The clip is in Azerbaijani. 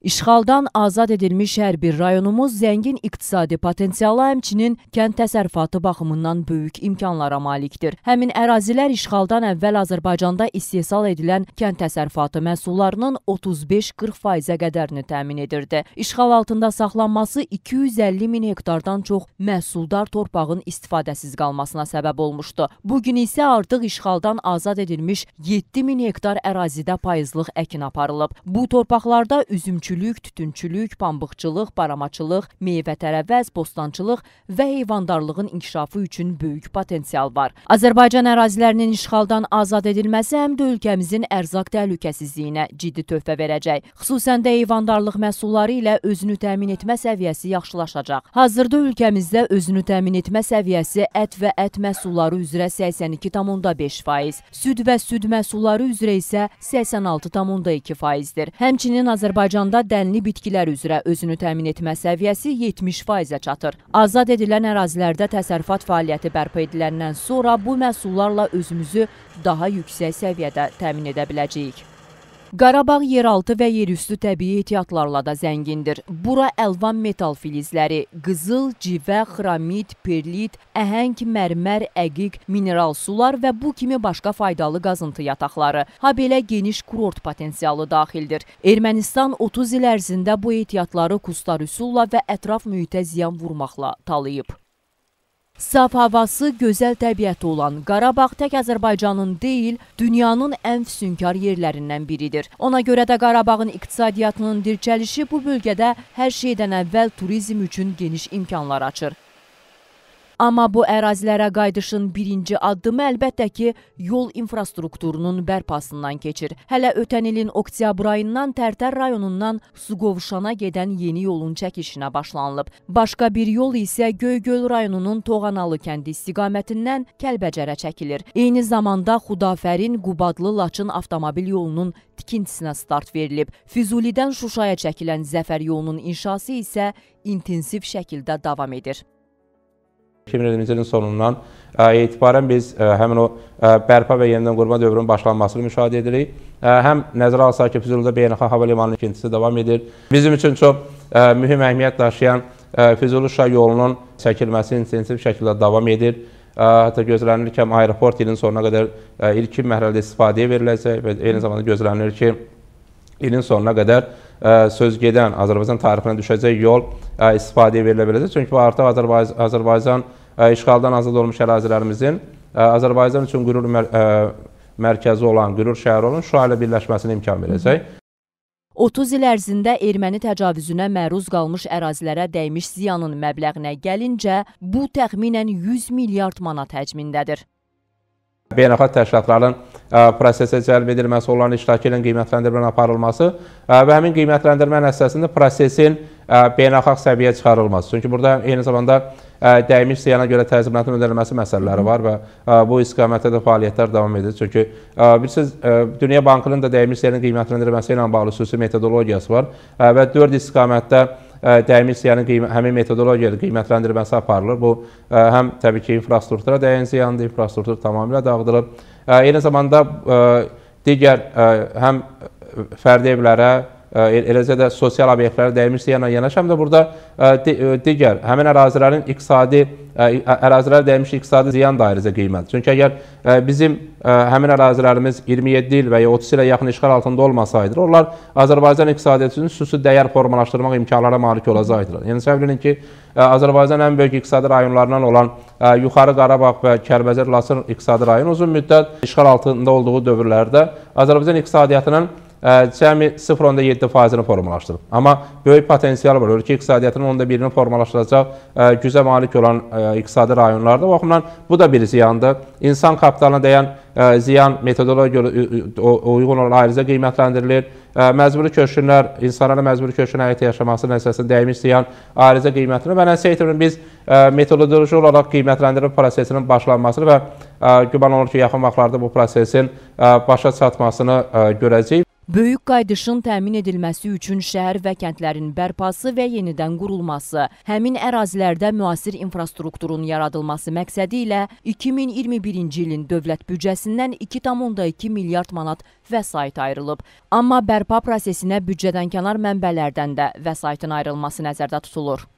İşğaldan azad edilmiş hər bir rayonumuz zəngin iqtisadi potensiala, həmçinin kənd təsərrüfatı baxımından böyük imkanlara malikdir. Həmin ərazilər işğaldan əvvəl Azərbaycanda istehsal edilən kənd təsərrüfatı məhsullarının 35-40%-ə qədərini təmin edirdi. İşğal altında saxlanması 250 min hektardan çox məhsuldar torpağın istifadəsiz qalmasına səbəb olmuşdu. Bu gün isə artıq işğaldan azad edilmiş 7 min hektar ərazidə payızlıq əkin aparılıb. Bu torpaqlarda üzümçü kükülük, tütünçülük, pambıqçılıq, baramaçılıq, meyvə-tərəvəz, bostançılıq və heyvandarlığın inkişafı üçün böyük potensial var. Azərbaycan ərazilərinin işğaldan azad edilməsi həm də ölkəmizin ərzaq təhlükəsizliyinə ciddi töhfə verəcək. Xüsusən də heyvandarlıq məhsulları ilə özünü təmin etmə səviyyəsi yaxşılaşacaq. Hazırda ölkəmizdə özünü təmin etmə səviyyəsi ət və ət məhsulları üzrə 82,5%, süd və süd məhsulları üzrə isə 86,2%-dir. Həmçinin Azərbaycanda Hazırda dənli bitkilər üzrə özünü təmin etmə səviyyəsi 70%-ə çatır. Azad edilən ərazilərdə təsərrüfat fəaliyyəti bərpa ediləndən sonra bu məhsullarla özümüzü daha yüksək səviyyədə təmin edə biləcəyik. Qarabağ yeraltı və yerüstü təbii ehtiyatlarla da zəngindir. Bura əlvan metal filizləri, qızıl, civə, xramit, perlit, əhəng, mərmər, əqiq, mineral sular və bu kimi başqa faydalı qazıntı yataqları, ha belə geniş kurort potensialı daxildir. Ermənistan 30 il ərzində bu ehtiyatları Kustarüsulla və ətraf mühitə ziyan vurmaqla talayıb. Saf havası, gözəl təbiəti olan Qarabağ tək Azərbaycanın deyil, dünyanın ən füsunkar yerlərindən biridir. Ona görə də Qarabağın iqtisadiyyatının dirçəlişi bu bölgədə hər şeydən əvvəl turizm üçün geniş imkanlar açır. Amma bu ərazilərə qayıdışın birinci addımı əlbəttə ki, yol infrastrukturunun bərpasından keçir. Hələ ötən ilin oktyabr ayından Tərtər rayonundan Suqovuşana gedən yeni yolun çəkişinə başlanılıb. Başqa bir yol isə Göygöl rayonunun Toğanalı kəndi istiqamətindən Kəlbəcərə çəkilir. Eyni zamanda Xudafərin Qubadlı-Laçın avtomobil yolunun tikintisinə start verilib. Füzulidən Şuşaya çəkilən Zəfər yolunun inşası isə intensiv şəkildə davam edir. 2020-ci ilin sonundan e, etibarən biz e, həmin o e, bərpa və yenidən qurma dövrünün başlanmasını müşahidə edirik. Həm nəzərə alsaq ki, Füzulda beynəlxalq hava limanının ikincisi davam edir. Bizim üçün çox mühüm əhəmiyyət daşıyan Füzuli-Şah yolunun çəkilməsi intensiv şəkildə davam edir. Hətta gözlənilir ki, aeroport ilin sonuna qədər ilkin mərhələdə istifadəyə veriləcək və eyni zamanda gözlənilir ki, ilin sonuna qədər ə, e, söz gedən Azərbaycan tarifinə düşəcək yol ə, e, istifadəyə verilə biləcək. Çünki bu artıq Azərbayc Azərbaycan ə, e, işğaldan azad olmuş ərazilərimizin ə, Azərbaycan üçün qürur mər ə, mərkəzi olan, qürur şəhəri olan Şuşa ilə birləşməsinə imkan verəcək. 30 il ərzində erməni təcavüzünə məruz qalmış ərazilərə dəymiş ziyanın məbləğinə gəlincə, bu təxminən 100 milyard manat həcmindədir beynəlxalq təşkilatların e, prosesə cəlb edilməsi, onların iştirakı ilə qiymətləndirmənin aparılması e, və həmin qiymətləndirmə əsasında prosesin e, beynəlxalq səviyyə çıxarılması. Çünki burada eyni zamanda dəymiş ziyana görə təzminatın ödənilməsi məsələləri var və bu istiqamətdə də fəaliyyətlər davam edir. Çünki bilirsiniz, Dünya Bankının da dəymiş ziyanın qiymətləndirməsi ilə bağlı xüsusi metodologiyası var və 4 istiqamətdə dəyirmi istəyənin qiymət, həmin metodologiyada qiymətləndirməsi aparılır. Bu həm təbii ki, infrastruktura dəyən ziyandır, infrastruktur tamamilə dağıdılıb. Eyni zamanda digər həm fərdi evlərə, E, eləcə də sosial obyektlərə dəymişsə yanaşam da burada digər həmin ərazilərin iqtisadi ərazilərə dəymiş iqtisadi ziyan dairəcə qiymət. Çünki əgər bizim həmin ərazilərimiz 27 il və ya 30 ilə yaxın işğal altında olmasaydı, onlar Azərbaycan iqtisadiyyatı üçün xüsusi dəyər formalaşdırmaq imkanlarına malik olacaqdılar. Yəni səhv bilin ki, Azərbaycan ən böyük iqtisadi rayonlarından olan Yuxarı Qarabağ və Kəlbəcər-Laçın iqtisadi rayonu uzun müddət işğal altında olduğu dövrlərdə Azərbaycan iqtisadiyyatının cəmi 0.7 faizini formalaşdırıb. Amma böyük potensial var. Ölkə iqtisadiyyatının onda birini formalaşdıracaq gücə malik olan iqtisadi rayonlarda. O baxımdan bu da bir ziyandır. İnsan kapitalına dəyən ziyan metodologiya uyğun olan ayrıca qiymətləndirilir. Məcburi köçkünlər, insanlara məcburi köçkün həyatı yaşaması nəticəsində dəymiş ziyan ayrıca qiymətinə və nəsə etmir biz metodoloji olaraq qiymətləndirmə prosesinin başlanmasını və güman olur ki, yaxın vaxtlarda bu prosesin başa çatmasını görəcəyik. Böyük qaydışın təmin edilməsi üçün şəhər və kəndlərin bərpası və yenidən qurulması, həmin ərazilərdə müasir infrastrukturun yaradılması məqsədi ilə 2021-ci ilin dövlət büdcəsindən 2,2 milyard manat vəsait ayrılıb. Amma bərpa prosesinə büdcədən kənar mənbələrdən də vəsaitin ayrılması nəzərdə tutulur.